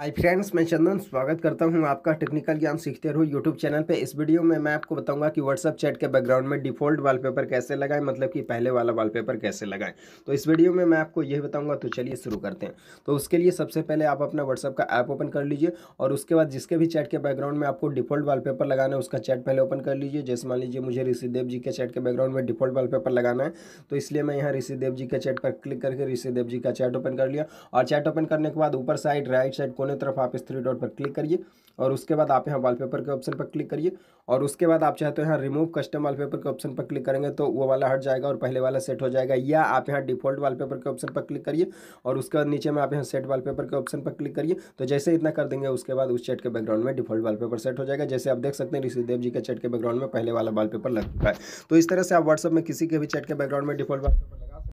hi friends मैं चंदन स्वागत करता हूं आपका टेक्निकल ज्ञान सीखते रहो यूट्यूब चैनल पे इस वीडियो में मैं आपको बताऊंगा कि व्हाट्सअप चैट के बैकग्राउंड में डिफ़ॉल्ट वॉलपेपर कैसे लगाएं मतलब कि पहले वाला वॉलपेपर कैसे लगाएं तो इस वीडियो में मैं आपको यह बताऊंगा तो चलिए शुरू करते हैं तो उसके लिए सबसे पहले आप अपना व्हाट्सअप का ऐप ओपन कर लीजिए और उसके बाद जिसके भी चैट के बैकग्राउंड में आपको डिफ़ॉल्ट वालपेपर लगाना है उसका चैट पहले ओपन कर लीजिए जैसे मान लीजिए मुझे ऋषिदेव जी के चैट के बैकग्राउंड में डिफ़ॉल्ट पेपर लगाना है तो इसलिए मैं यहाँ ऋषिदेव जी के चैट पर क्लिक करके ऋषिदेव जी का चैट ओपन कर लिया और चैट ओपन करने के बाद ऊपर साइड राइट साइड वाले तरफ आप इस थ्री डॉट पर क्लिक करिए और उसके बाद आप यहाँ वॉलपेपर के ऑप्शन पर क्लिक करिए और उसके बाद आप चाहे तो यहाँ रिमूव कस्टम वॉलपेपर के ऑप्शन पर क्लिक करेंगे तो वो वाला हट जाएगा और पहले वाला सेट हो जाएगा या आप यहाँ डिफॉल्ट वॉलपेपर के ऑप्शन पर क्लिक करिए और उसके बाद नीचे में आप यहाँ सेट वॉलपेपर के ऑप्शन पर क्लिक करिए तो जैसे इतना कर देंगे उसके बाद उस चैट के बैकग्राउंड में डिफॉल्ट वाल सेट हो जाएगा जैसे आप देख सकते हैं ऋषिदेव जी के चैट के बैकग्राउंड में पहले वाला वाल लग चुका है तो इस तरह से आप व्हाट्सअप में किसी के भी चैट के बैकग्राउंड में डिफॉल्ट वाल